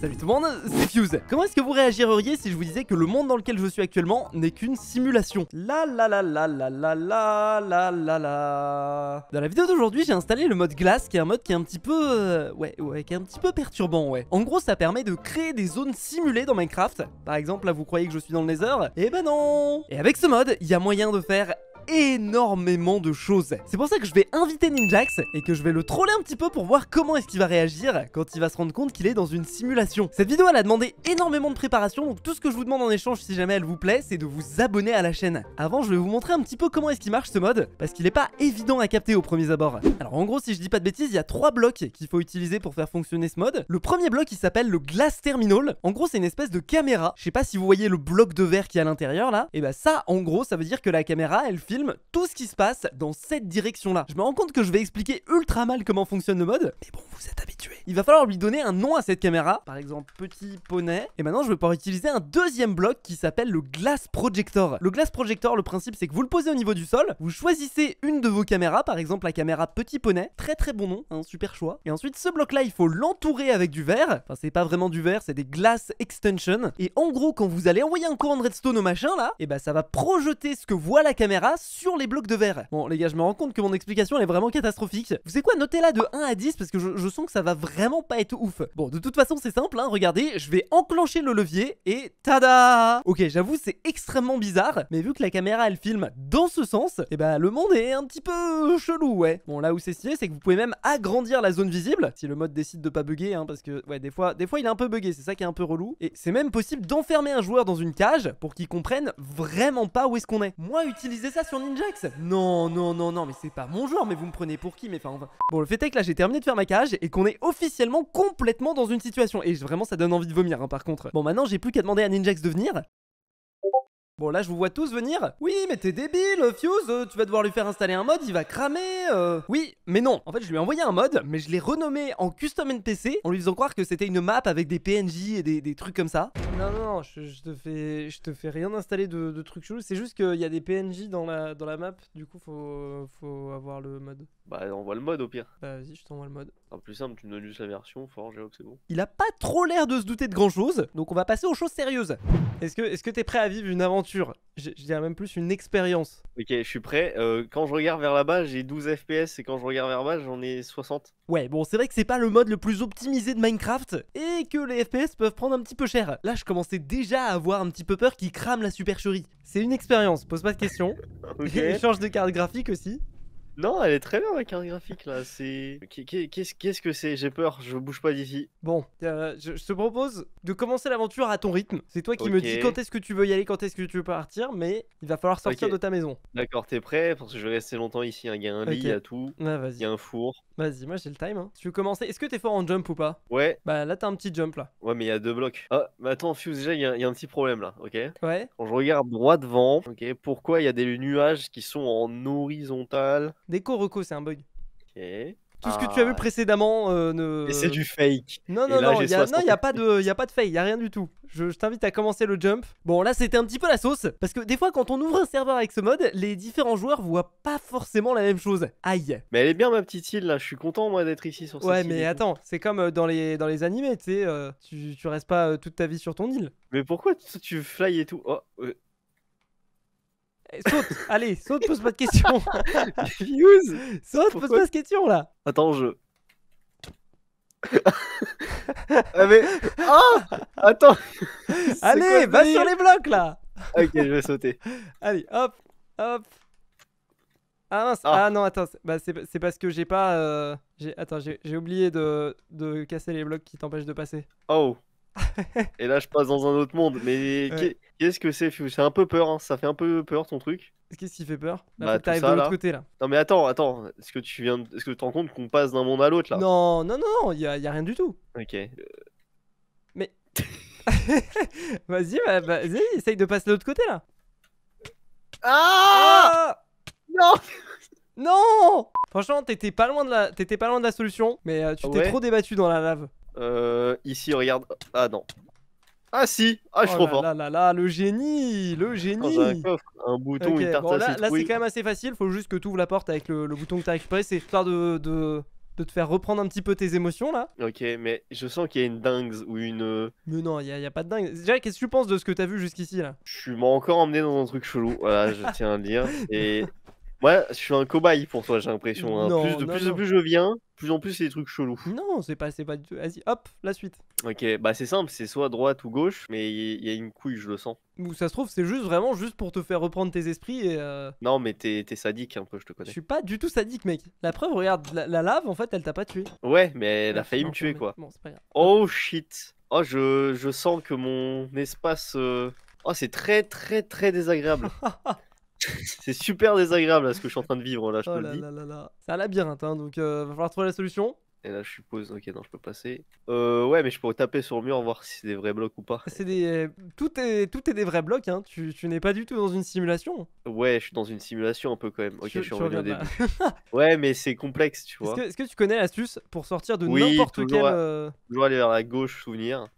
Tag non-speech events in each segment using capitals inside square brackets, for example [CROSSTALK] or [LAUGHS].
Salut tout le monde, c'est Fuse Comment est-ce que vous réagiriez si je vous disais que le monde dans lequel je suis actuellement n'est qu'une simulation La la la la la la la la la la Dans la vidéo d'aujourd'hui, j'ai installé le mode glace, qui est un mode qui est un petit peu... Euh, ouais, ouais, qui est un petit peu perturbant, ouais. En gros, ça permet de créer des zones simulées dans Minecraft. Par exemple, là, vous croyez que je suis dans le Nether Eh ben non Et avec ce mode, il y a moyen de faire énormément de choses. C'est pour ça que je vais inviter Ninjax et que je vais le troller un petit peu pour voir comment est-ce qu'il va réagir quand il va se rendre compte qu'il est dans une simulation. Cette vidéo elle a demandé énormément de préparation donc tout ce que je vous demande en échange si jamais elle vous plaît c'est de vous abonner à la chaîne. Avant je vais vous montrer un petit peu comment est-ce qu'il marche ce mode parce qu'il n'est pas évident à capter au premier abord. Alors en gros si je dis pas de bêtises il y a trois blocs qu'il faut utiliser pour faire fonctionner ce mode. Le premier bloc il s'appelle le Glass Terminal. En gros c'est une espèce de caméra. Je sais pas si vous voyez le bloc de verre qui est à l'intérieur là. Et bah ça en gros ça veut dire que la caméra elle tout ce qui se passe dans cette direction-là. Je me rends compte que je vais expliquer ultra mal comment fonctionne le mode, mais bon, vous êtes habitué. Il va falloir lui donner un nom à cette caméra, par exemple petit poney. Et maintenant, je vais pouvoir utiliser un deuxième bloc qui s'appelle le glass projector. Le glass projector, le principe, c'est que vous le posez au niveau du sol, vous choisissez une de vos caméras, par exemple la caméra petit poney, très très bon nom, un hein, super choix. Et ensuite, ce bloc-là, il faut l'entourer avec du verre. Enfin, c'est pas vraiment du verre, c'est des glass extension. Et en gros, quand vous allez envoyer un courant de redstone au machin là, et eh bah ben, ça va projeter ce que voit la caméra sur les blocs de verre. Bon, les gars, je me rends compte que mon explication elle est vraiment catastrophique. Vous savez quoi, notez là de 1 à 10 parce que je, sens que ça va vraiment pas être ouf. Bon, de toute façon, c'est simple, hein, regardez, je vais enclencher le levier et tada Ok, j'avoue, c'est extrêmement bizarre, mais vu que la caméra elle filme dans ce sens, et bah ben, le monde est un petit peu chelou, ouais. Bon, là où c'est stylé, c'est que vous pouvez même agrandir la zone visible si le mode décide de pas bugger, hein, parce que, ouais, des fois, des fois il est un peu bugué c'est ça qui est un peu relou. Et c'est même possible d'enfermer un joueur dans une cage pour qu'il comprenne vraiment pas où est-ce qu'on est. Moi, utiliser ça Ninjax Non, non, non, non, mais c'est pas mon joueur mais vous me prenez pour qui Mais enfin, Bon, le fait est que là, j'ai terminé de faire ma cage et qu'on est officiellement complètement dans une situation. Et vraiment, ça donne envie de vomir, hein, par contre. Bon, maintenant, j'ai plus qu'à demander à Ninjax de venir Bon, là, je vous vois tous venir. Oui, mais t'es débile, Fuse, tu vas devoir lui faire installer un mod, il va cramer. Euh. Oui, mais non. En fait, je lui ai envoyé un mod, mais je l'ai renommé en custom NPC en lui faisant croire que c'était une map avec des PNJ et des, trucs comme ça. Non, non, je, te, fais, je te fais rien installer de, trucs chelous. C'est juste qu'il y a des PNJ dans la, dans la map, du coup, faut, faut avoir le mod. Bah, envoie le mod au pire. Bah, vas-y, je t'envoie le mod. En plus simple, tu me donnes la version, Forge c'est bon. Il a pas trop l'air de se douter de grand chose, donc on va passer aux choses sérieuses. Est-ce que est-ce t'es prêt à vivre une aventure je, dirais même plus une expérience. Ok, je suis prêt. Euh, quand je regarde vers là-bas, j'ai 12 FPS et quand je regarde vers bas, j'en ai 60. Ouais, bon, c'est vrai que c'est pas le mode le plus optimisé de Minecraft et que les FPS peuvent prendre un petit peu cher. Là, je commençais déjà à avoir un petit peu peur qu'ils crame la supercherie. C'est une expérience, pose pas de questions. Il [LAUGHS] [LAUGHS] change de cartes graphiques aussi. Non, elle est très bien la carte graphique là. C'est qu'est-ce que c'est J'ai peur. Je bouge pas d'ici. Bon, je, te propose de commencer l'aventure à ton rythme. C'est toi qui me dis quand est-ce que tu veux y aller, quand est-ce que tu veux partir, mais il va falloir sortir de ta maison. D'accord, t'es prêt Parce que je vais rester longtemps ici. Hein. Il y a un lit, il y a tout. vas-y. Il y a un four. Vas-y, moi j'ai le time. Hein. Tu veux commencer Est-ce que t'es fort en jump ou pas Ouais. Bah là t'as un petit jump là. Ouais, mais il y a deux blocs. Ah, mais attends, Fuse, déjà il y, a un petit problème là, ok Ouais. Quand je regarde droit devant, ok, pourquoi il y a des nuages qui sont en horizontal Déco Reco, c'est un bug. Ok. Tout ce que tu ah, as vu précédemment euh, ne. c'est du fake. Non, non, non, il n'y a, pas de fake, il n'y a rien du tout. Je, t'invite à commencer le jump. Bon, là, c'était un petit peu la sauce. Parce que des fois, quand on ouvre un serveur avec ce mode, les différents joueurs voient pas forcément la même chose. Aïe. Mais elle est bien, ma petite île, là. Je suis content, moi, d'être ici sur cette île. Ouais, mais attends, c'est comme euh, dans les, dans les animés, tu sais. Euh, tu, restes pas toute ta vie sur ton île. Mais pourquoi tu fly et tout Oh, eh, saute, [LAUGHS] allez, saute, pose pas de questions. [LAUGHS] Fuse, saute, pose pas de questions là. Attends, je. [LAUGHS] ah, mais... Ah, attends Allez, va sur les blocs là Ok, je vais sauter. Allez, hop, hop. Ah, ah. ah non, attends, bah, c'est parce que j'ai pas. Euh... Attends, j'ai oublié de... de casser les blocs qui t'empêchent de passer. Oh et là, je passe dans un autre monde. Mais qu'est-ce que c'est C'est un peu peur, hein. ça fait un peu peur ton truc. Qu'est-ce qui fait peur Là, bah, t'arrives de l'autre côté là. Non, mais attends, attends. Est-ce que tu viens, est-ce que tu te rends compte qu'on passe d'un monde à l'autre là Non, non, non, il y, a rien du tout. Ok. Mais [LAUGHS] vas-y, bah, bah, vas-y, essaye de passer de l'autre côté là. Ah, ah Non. [LAUGHS] non. Franchement, t'étais pas loin de la, t'étais pas loin de la solution, mais euh, tu ah t'es trop débattu dans la lave. Euh, ici, regarde. Ah non. Ah si Ah, je oh suis oh là Là, là, le génie Le génie un, coffre, un bouton, une tarte bon, Là, là c'est quand même assez facile, faut juste que tu ouvres la porte avec le, bouton que t'as récupéré. C'est histoire de, de, de, te faire reprendre un petit peu tes émotions là. Ok, mais je sens qu'il y a une dingue ou une. Euh, mais non, il y, a pas de dingue. Déjà, qu'est-ce que tu penses de ce que t'as vu jusqu'ici là Je suis encore emmené dans un truc chelou, voilà, je tiens à le dire. Et Ouais, je suis un cobaye pour toi, j'ai l'impression. Hein. Non, plus, de, plus, en plus je viens, plus en plus c'est des trucs chelous. Non, c'est pas, pas du tout. Vas-y, hop, la suite. Ok, bah c'est simple, c'est soit droite ou gauche, mais il y, a une couille, je le sens. Ou ça se trouve, c'est juste vraiment juste pour te faire reprendre tes esprits et. Euh, non, mais t'es sadique un hein, peu, je te connais. Je suis pas du tout sadique, mec. La preuve, regarde, la, lave, en fait, elle t'a pas tué. Ouais, mais elle a failli me tuer, quoi. Bon, c'est pas grave. Oh shit. Oh, je, je sens que mon espace. Euh, oh, c'est très, très, très désagréable. [LAUGHS] [LAUGHS] c'est super désagréable ce que je suis en train de vivre là, je oh te le c'est un labyrinthe, hein, donc il euh, va falloir trouver la solution. Et là, je suppose, ok, non, je peux passer. Euh, ouais, mais je pourrais taper sur le mur, voir si c'est des vrais blocs ou pas. C'est des. Tout est, tout est des vrais blocs, hein. Tu, n'es pas du tout dans une simulation. Ouais, je suis dans une simulation un peu quand même. Ok, je suis revenu au début. [LAUGHS] ouais, mais c'est complexe, tu vois. Est-ce que, tu connais l'astuce pour sortir de n'importe quel. Euh, toujours aller vers la gauche, souvenir.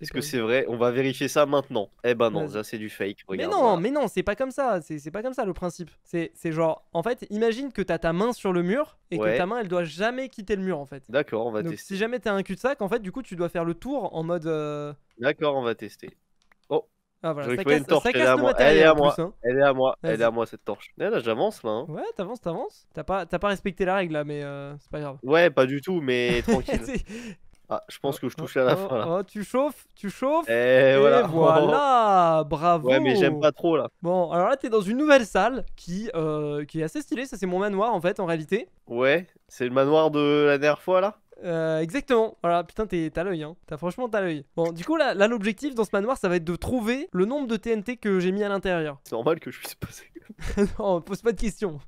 Est-ce que c'est vrai On va vérifier ça maintenant. Eh ben non, ça c'est du fake. Regarde, mais non, mais non, c'est pas comme ça. C'est pas comme ça le principe. C'est genre, en fait, imagine que t'as ta main sur le mur et que ta main elle doit jamais quitter le mur en fait. D'accord, on va tester. Si jamais t'as un cul-de-sac, en fait, du coup, tu dois faire le tour en mode. Euh, D'accord, on va tester. Oh ah, voilà, ça casse, elle, est à moi, elle est à moi, elle est à moi cette torche. Eh, là, ben, j'avance là. Hein. Ouais, t'avances, t'avances. T'as pas, respecté la règle là, mais euh, c'est pas grave. Ouais, pas du tout, mais [LAUGHS] tranquille. Ah, je pense que je touche à la oh, fin là. Oh, oh, tu chauffes, tu chauffes. Eh, et, voilà. [LAUGHS] bravo. Ouais, mais j'aime pas trop là. Bon, alors là, t'es dans une nouvelle salle qui, euh, qui est assez stylée. Ça, c'est mon manoir en fait, en réalité. Ouais, c'est le manoir de la dernière fois là. Euh, exactement. Voilà, putain, t'as l'œil, hein. t'as franchement, t'as l'œil. Bon, du coup, là, l'objectif dans ce manoir, ça va être de trouver le nombre de TNT que j'ai mis à l'intérieur. C'est normal que je puisse passer. [LAUGHS] non, pose pas de questions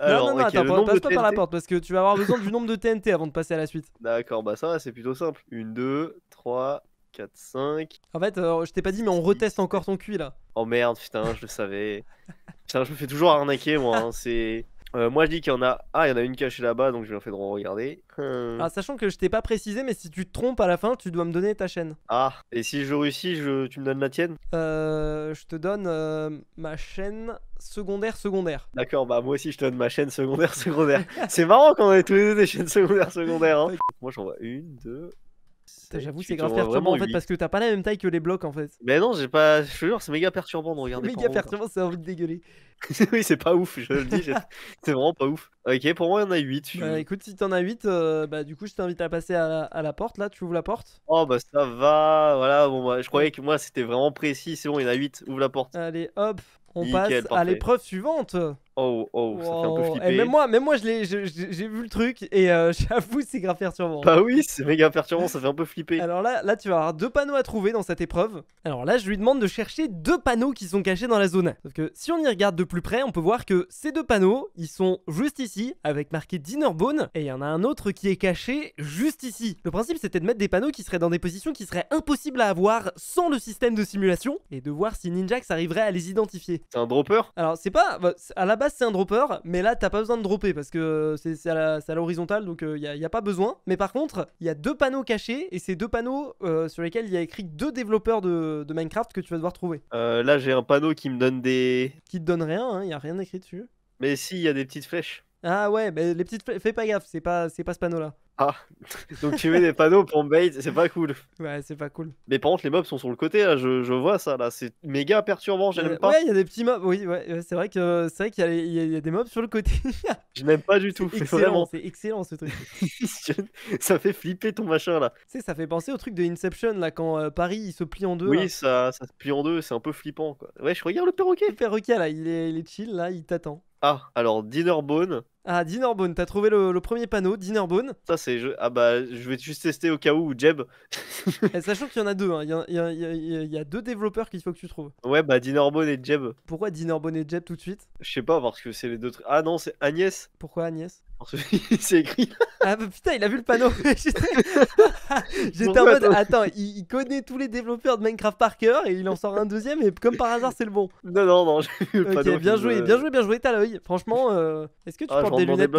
non, non, non, attends, passe pas par la porte parce que tu vas avoir besoin du nombre de TNT avant de passer à la suite. [LAUGHS] D'accord, bah ça c'est plutôt simple. 1, 2, 3, 4, 5. En fait, euh, je t'ai pas dit, mais on reteste encore ton QI là. Oh merde, putain, je le savais. [LAUGHS] putain, je me fais toujours arnaquer moi. Hein, c'est. Euh, moi je dis qu'il y en a. Ah, il y en a une cachée là-bas, donc je vais en faire de regarder. Hmm. Ah, sachant que je t'ai pas précisé, mais si tu te trompes à la fin, tu dois me donner ta chaîne. Ah, et si je réussis, je... tu me donnes la tienne euh, Je te donne euh, ma chaîne secondaire secondaire. D'accord, bah moi aussi je te donne ma chaîne secondaire [LAUGHS] secondaire. C'est marrant qu'on ait tous les deux des chaînes secondaires secondaires. Hein. moi j'en vois une, deux, J'avoue, c'est grave perturbant en fait, parce que t'as pas la même taille que les blocs en fait. Mais non, j'ai pas. Je te jure, c'est méga perturbant de regarder. Méga perturbant, c'est envie de dégueuler. [LAUGHS] oui, c'est pas ouf, je le dis, [LAUGHS] c'est vraiment pas ouf. Ok, pour moi, il y en a 8. Bah, écoute, si t'en as 8, euh, bah, du coup, je t'invite à passer à la, porte. Là, tu ouvres la porte. Oh, bah ça va, voilà. Bon, bah, je croyais que moi, c'était vraiment précis. C'est bon, il y en a 8, ouvre la porte. Allez, hop, on passe à l'épreuve suivante oh, oh, ça fait un peu flipper. Eh, même moi, même moi j'ai vu le truc et euh, [LAUGHS] j'avoue, c'est grave perturbant. Bah oui, c'est méga perturbant, ça fait un peu flipper. Alors là, là, tu vas avoir deux panneaux à trouver dans cette épreuve. Alors là, je lui demande de chercher deux panneaux qui sont cachés dans la zone. Parce que si on y regarde de plus près, on peut voir que ces deux panneaux, ils sont juste ici, avec marqué Dinnerbone, et il y en a un autre qui est caché juste ici. Le principe, c'était de mettre des panneaux qui seraient dans des positions qui seraient impossibles à avoir sans le système de simulation, et de voir si Ninjax arriverait à les identifier. C'est un dropper Alors c'est pas... Bah, à la base, c'est un dropper, mais là, t'as pas besoin de dropper parce que euh, c'est à l'horizontale, donc il euh, n'y a, pas besoin. Mais par contre, il y a deux panneaux cachés et ces deux panneaux euh, sur lesquels il y a écrit deux développeurs de, Minecraft que tu vas devoir trouver. là, j'ai un panneau qui me donne des. Qui te donne rien, il hein, y a rien écrit dessus. Mais si, il y a des petites flèches. Ah ouais, mais les petites flèches, fais pas gaffe, c'est pas, pas ce panneau-là. Ah, donc tu mets des panneaux pour bait, c'est pas cool. Ouais, c'est pas cool. Mais par contre, les mobs sont sur le côté, là, je, je vois ça, là, c'est méga perturbant, j'aime pas. Ouais, il y a des petits mobs, oui, ouais, c'est vrai que c'est vrai qu'il y, y, a des mobs sur le côté. [LAUGHS] je n'aime pas du tout, excellent, C'est excellent ce truc. [LAUGHS] ça fait flipper ton machin, là. Tu sais, ça fait penser au truc de Inception, là, quand euh, Paris il se plie en deux. Oui, ça, ça se plie en deux, c'est un peu flippant, quoi. Ouais, je regarde le perroquet. Le perroquet, là, il est, il est chill, là, il t'attend. Ah, alors Dinnerbone. Ah, Dinnerbone, t'as trouvé le, premier panneau, Dinnerbone. Ça, c'est. Ah, bah, je vais juste tester au cas où, Jeb. [LAUGHS] Eh, sachant qu'il y en a deux, hein. il y, y, a deux développeurs qu'il faut que tu trouves. Ouais, bah, Dinnerbone et Jeb. Pourquoi Dinnerbone et Jeb tout de suite Je sais pas, parce que c'est les deux trucs. Ah non, c'est Agnès. Pourquoi Agnès [LAUGHS] s'est écrit. Ah bah putain, il a vu le panneau. [LAUGHS] J'étais en bah, mode, attends, il, connaît tous les développeurs de Minecraft par cœur et il en sort un deuxième et comme par hasard, c'est le bon. Non, non, non, [LAUGHS] j'ai vu le panneau. Bien joué, bien joué, bien joué, t'as l'œil. Franchement, euh, est-ce que tu ah, portes des lunettes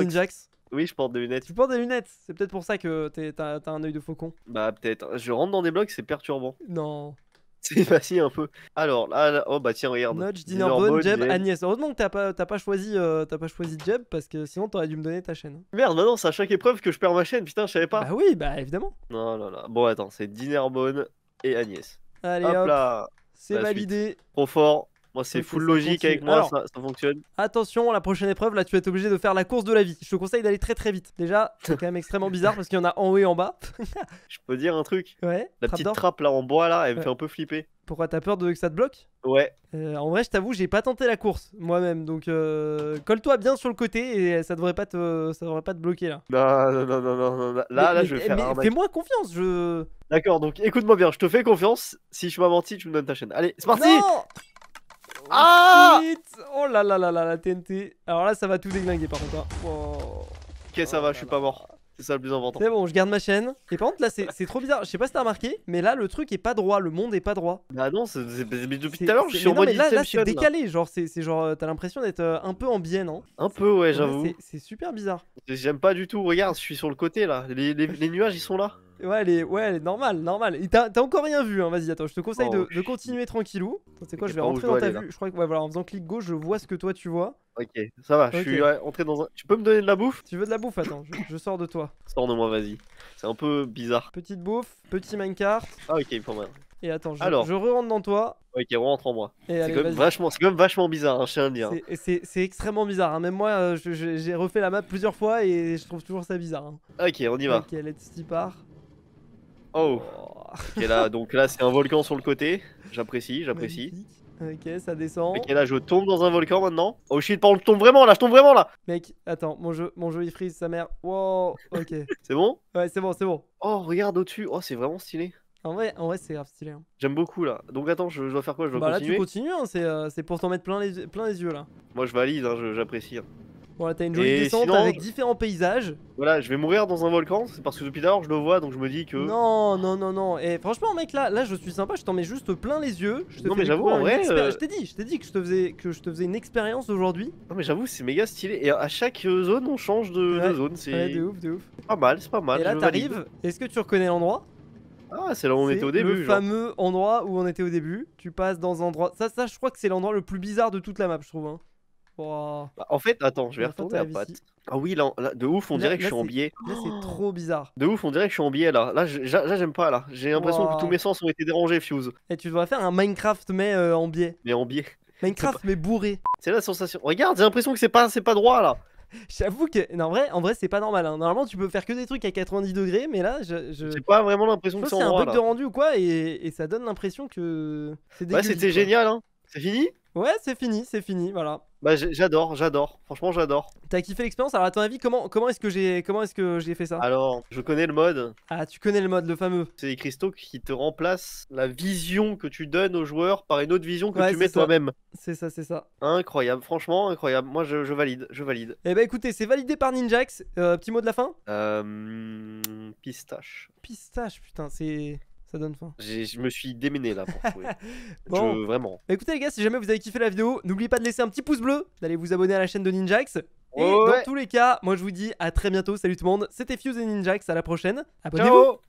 oui, je porte des lunettes. Tu portes des lunettes C'est peut-être pour ça que t'as un œil de faucon. Bah, peut-être. Je rentre dans des blocs, c'est perturbant. Non. [LAUGHS] C'est facile un peu. Alors là, oh bah tiens, regarde. Notch, Dinnerbone, Jeb, Agnès. Heureusement oh que t'as pas, pas choisi, euh, t'as pas choisi Jeb parce que sinon t'aurais dû me donner ta chaîne. Merde, non c'est à chaque épreuve que je perds ma chaîne, putain, je savais pas. Bah oui, bah évidemment. Non, non, non. Bon, attends, c'est Dinnerbone et Agnès. Allez, hop, là. C'est validé. Trop fort. Moi, c'est full logique avec moi, ça, fonctionne. Attention, la prochaine épreuve, là, tu vas être obligé de faire la course de la vie. Je te conseille d'aller très très vite. Déjà, c'est quand même extrêmement [LAUGHS] bizarre parce qu'il y en a en haut et en bas. je peux dire un truc Ouais. La petite trappe là en bois, là, elle me fait un peu flipper. Pourquoi t'as peur que ça te bloque Ouais. Euh, en vrai, je t'avoue, j'ai pas tenté la course moi-même, donc euh, colle-toi bien sur le côté et ça devrait pas te, ça devrait pas te bloquer là. Non, non, non, non, non. Là, là, je vais faire. Mais fais-moi confiance, je. D'accord, donc écoute-moi bien, je te fais confiance. Si je suis tu me donnes ta chaîne. Allez, c'est parti. Ah Oh là là là là la TNT. Alors là ça va tout déglinguer par contre. Hein. Ok ça oh va, je suis pas mort. C'est ça le plus important. C'est bon, je garde ma chaîne. Et par contre là c'est trop bizarre. Je sais pas si t'as remarqué, mais là le truc est pas droit, le monde est pas droit. Bah non, c'est depuis tout à l'heure je suis en mode là, c'est décalé, genre c'est genre euh, t'as l'impression d'être euh, un peu en bien non Un peu ouais j'avoue. C'est super bizarre. J'aime pas du tout, regarde, je suis sur le côté là. les, nuages ils sont là. Ouais, elle est, ouais, elle est normale, T'as encore rien vu, hein. vas-y, attends, je te conseille oh, de, de, continuer tranquillou. C'est quoi, je vais rentrer dans ta vue. Je crois que, voilà, en faisant clic gauche, je vois ce que toi tu vois. Ok, ça va, je suis entré dans un. Tu peux me donner de la bouffe Tu veux de la bouffe Attends, je, sors de toi. Sors de moi, vas-y. C'est un peu bizarre. Petite bouffe, petit minecart. Ah, ok, faut mal. Et attends, je, Alors, je re-rentre dans toi. Ok, rentre en moi. C'est quand, même vachement, vachement bizarre, hein, je tiens à le dire. C'est extrêmement bizarre. Hein. Même moi, euh, j'ai refait la map plusieurs fois et je trouve toujours ça bizarre. Hein. Ok, on y va. Ok, let's part. oh. oh. Et là, donc là, c'est un volcan sur le côté. J'apprécie, j'apprécie. Ok, ça descend. Ok, là, je tombe dans un volcan maintenant. Oh shit, par tombe vraiment là, je tombe vraiment là. Mec, attends, mon jeu, mon jeu il freeze sa mère. Wow, ok. [LAUGHS] c'est bon Ouais, c'est bon, c'est bon. Oh, regarde au-dessus. Oh, c'est vraiment stylé. En vrai, en vrai c'est grave stylé. Hein. J'aime beaucoup là. Donc attends, je, dois faire quoi Je dois continuer Bah là, tu continues, hein, euh, c'est pour t'en mettre plein les, plein les yeux là. Moi, je valide, hein, j'apprécie t'as une jolie descente avec différents paysages. Voilà, je vais mourir dans un volcan, c'est parce que depuis d'abord je le vois, donc je me dis que. Non, non, non, non. Et franchement, mec, là, là, je suis sympa. Je t'en mets juste plein les yeux. Non, mais j'avoue, en vrai, euh, Je t'ai dit, je t'ai dit que je te faisais, que je te faisais une expérience aujourd'hui. Non, mais j'avoue, c'est méga stylé. Et à chaque euh, zone, on change de, zone. C'est de ouf, de ouf. pas mal, c'est pas mal. Et là, t'arrives. Est-ce que tu reconnais l'endroit Ah, c'est là où on était au début. Le fameux endroit où on était au début. Tu passes dans un endroit. Ça, ça, je crois que c'est l'endroit le plus bizarre de toute la map, je trouve. Hein. Bah, en fait, attends, je vais retourner la patte. Ah oui, là, de ouf, on dirait que je suis en biais. Là, c'est trop bizarre. De ouf, on dirait que je suis en biais là. Là, j'aime pas là. J'ai l'impression que tous mes sens ont été dérangés, Fuse. Et eh, tu devrais faire un Minecraft, mais euh, en biais. Mais en biais. Minecraft, mais bourré. C'est la sensation. Regarde, j'ai l'impression que c'est pas, pas droit là. [LAUGHS] J'avoue que. en vrai, en vrai c'est pas normal. Hein. Normalement, tu peux faire que des trucs à 90 degrés, mais là, je. J'ai pas vraiment l'impression que c'est un bug de rendu ou quoi, et, et ça donne l'impression que. Ouais, c'était génial, hein. C'est fini Ouais, c'est fini, c'est fini, voilà. Bah j'adore, j'adore. Franchement, j'adore. T'as kiffé l'expérience Alors à ton avis, comment comment est-ce que j'ai comment est-ce que j'ai fait ça Alors, je connais le mode. Ah, tu connais le mode, le fameux. C'est les cristaux qui te remplacent la vision que tu donnes aux joueurs par une autre vision que tu mets toi-même. C'est ça, c'est ça. Incroyable, franchement, incroyable. Moi, je, je valide, je valide. Eh bah écoutez, c'est validé par Ninjax. Euh, petit mot de la fin euh, Pistache. Pistache, putain, c'est ça donne Je me suis déméné là pour [LAUGHS] bon. vraiment. Bah, écoutez les gars, si jamais vous avez kiffé la vidéo, n'oubliez pas de laisser un petit pouce bleu, d'aller vous abonner à la chaîne de Ninjax. Et dans tous les cas, moi je vous dis à très bientôt. Salut tout le monde. C'était Fuse et Ninjax. À la prochaine. Abonnez-vous.